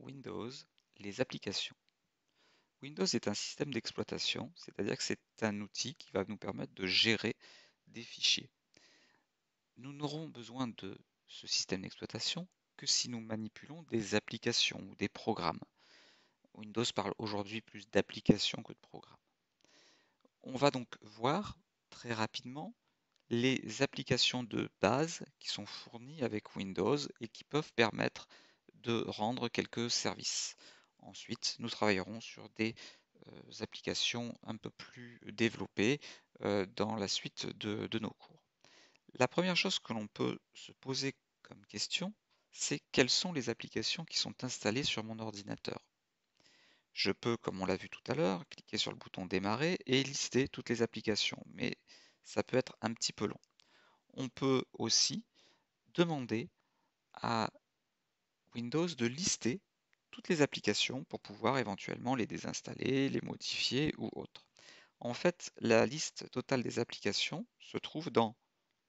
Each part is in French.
Windows, les applications. Windows est un système d'exploitation, c'est-à-dire que c'est un outil qui va nous permettre de gérer des fichiers. Nous n'aurons besoin de ce système d'exploitation que si nous manipulons des applications ou des programmes. Windows parle aujourd'hui plus d'applications que de programmes. On va donc voir très rapidement les applications de base qui sont fournies avec Windows et qui peuvent permettre de rendre quelques services. Ensuite, nous travaillerons sur des euh, applications un peu plus développées euh, dans la suite de, de nos cours. La première chose que l'on peut se poser comme question, c'est quelles sont les applications qui sont installées sur mon ordinateur. Je peux, comme on l'a vu tout à l'heure, cliquer sur le bouton démarrer et lister toutes les applications, mais ça peut être un petit peu long. On peut aussi demander à Windows de lister toutes les applications pour pouvoir éventuellement les désinstaller, les modifier ou autre. En fait, la liste totale des applications se trouve dans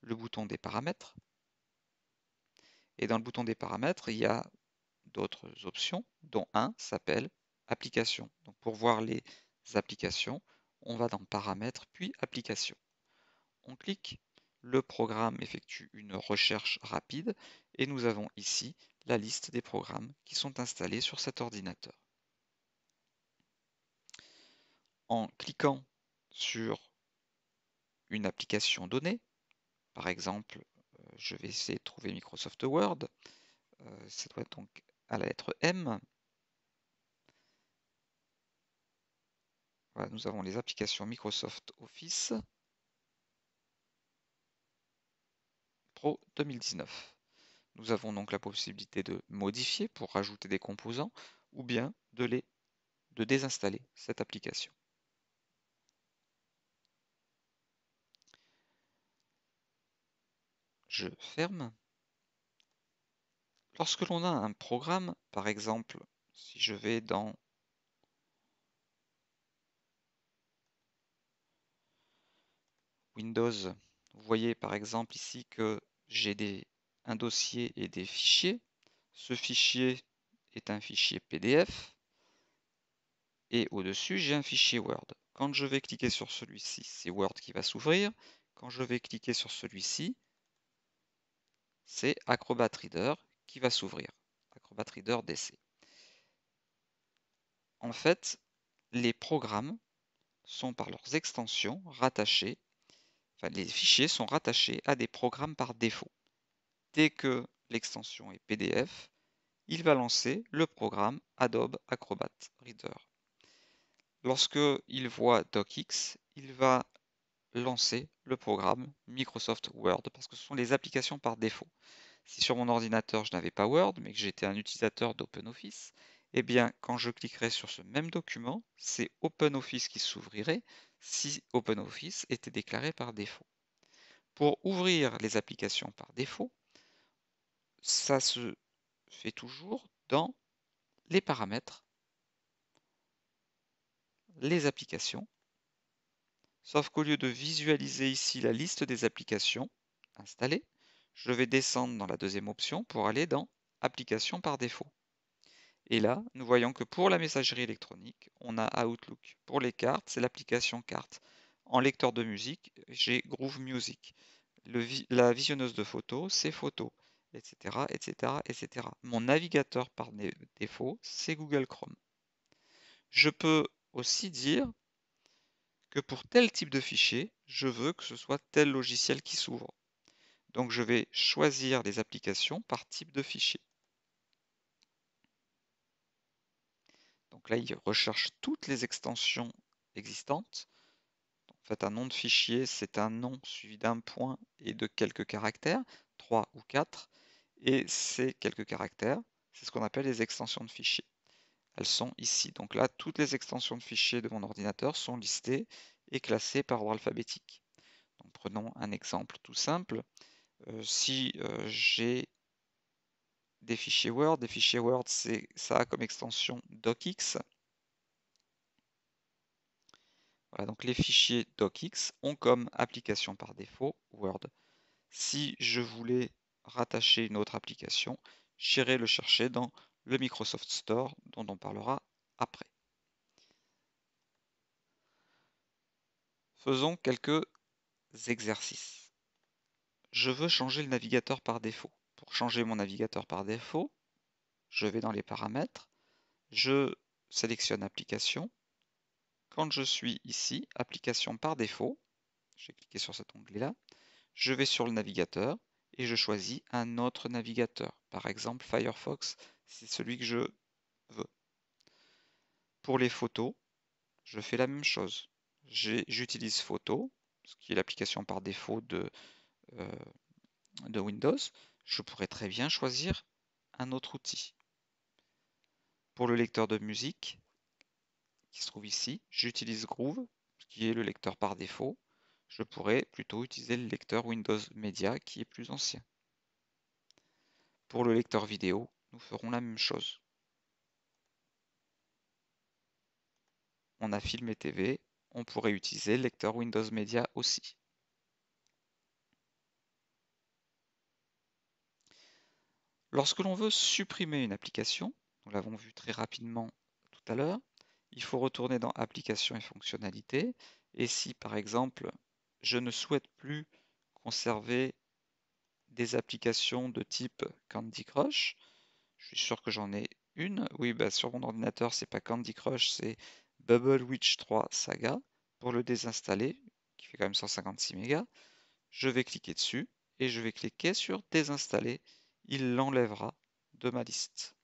le bouton des paramètres. Et dans le bouton des paramètres, il y a d'autres options, dont un s'appelle applications. Donc pour voir les applications, on va dans paramètres puis applications. On clique, le programme effectue une recherche rapide et nous avons ici la liste des programmes qui sont installés sur cet ordinateur. En cliquant sur une application donnée, par exemple, euh, je vais essayer de trouver Microsoft Word, euh, ça doit être donc à la lettre M. Voilà, nous avons les applications Microsoft Office Pro 2019. Nous avons donc la possibilité de modifier pour rajouter des composants ou bien de, les, de désinstaller cette application. Je ferme. Lorsque l'on a un programme, par exemple, si je vais dans Windows, vous voyez par exemple ici que j'ai des un dossier et des fichiers. Ce fichier est un fichier PDF. Et au-dessus, j'ai un fichier Word. Quand je vais cliquer sur celui-ci, c'est Word qui va s'ouvrir. Quand je vais cliquer sur celui-ci, c'est Acrobat Reader qui va s'ouvrir. Acrobat Reader DC. En fait, les programmes sont par leurs extensions rattachés, enfin les fichiers sont rattachés à des programmes par défaut dès que l'extension est PDF, il va lancer le programme Adobe Acrobat Reader. Lorsque il voit DocX, il va lancer le programme Microsoft Word parce que ce sont les applications par défaut. Si sur mon ordinateur je n'avais pas Word mais que j'étais un utilisateur d'OpenOffice, eh bien quand je cliquerai sur ce même document, c'est OpenOffice qui s'ouvrirait si OpenOffice était déclaré par défaut. Pour ouvrir les applications par défaut, ça se fait toujours dans les paramètres, les applications, sauf qu'au lieu de visualiser ici la liste des applications installées, je vais descendre dans la deuxième option pour aller dans Applications par défaut. Et là, nous voyons que pour la messagerie électronique, on a Outlook. Pour les cartes, c'est l'application Cartes. En lecteur de musique, j'ai Groove Music. la visionneuse de photos, c'est Photos etc., etc., etc. Mon navigateur par défaut, c'est Google Chrome. Je peux aussi dire que pour tel type de fichier, je veux que ce soit tel logiciel qui s'ouvre. Donc je vais choisir les applications par type de fichier. Donc là, il recherche toutes les extensions existantes. en fait, un nom de fichier, c'est un nom suivi d'un point et de quelques caractères, 3 ou 4 et ces quelques caractères, c'est ce qu'on appelle les extensions de fichiers. Elles sont ici. Donc là, toutes les extensions de fichiers de mon ordinateur sont listées et classées par ordre alphabétique. prenons un exemple tout simple. Euh, si euh, j'ai des fichiers Word, des fichiers Word, c'est ça comme extension docx. Voilà, donc les fichiers docx ont comme application par défaut Word. Si je voulais rattacher une autre application, j'irai le chercher dans le Microsoft Store dont on parlera après. Faisons quelques exercices. Je veux changer le navigateur par défaut. Pour changer mon navigateur par défaut, je vais dans les paramètres, je sélectionne application. Quand je suis ici, application par défaut, j'ai cliqué sur cet onglet-là, je vais sur le navigateur, et je choisis un autre navigateur. Par exemple, Firefox, c'est celui que je veux. Pour les photos, je fais la même chose. J'utilise Photo, ce qui est l'application par défaut de, euh, de Windows. Je pourrais très bien choisir un autre outil. Pour le lecteur de musique, qui se trouve ici, j'utilise Groove, qui est le lecteur par défaut. Je pourrais plutôt utiliser le lecteur Windows Media qui est plus ancien. Pour le lecteur vidéo, nous ferons la même chose. On a filmé et TV, on pourrait utiliser le lecteur Windows Media aussi. Lorsque l'on veut supprimer une application, nous l'avons vu très rapidement tout à l'heure, il faut retourner dans Applications et fonctionnalités. Et si par exemple je ne souhaite plus conserver des applications de type Candy Crush. Je suis sûr que j'en ai une. Oui, bah, sur mon ordinateur, c'est pas Candy Crush, c'est Bubble Witch 3 Saga. Pour le désinstaller, qui fait quand même 156 mégas, je vais cliquer dessus et je vais cliquer sur désinstaller. Il l'enlèvera de ma liste.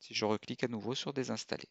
Si je reclique à nouveau sur désinstaller.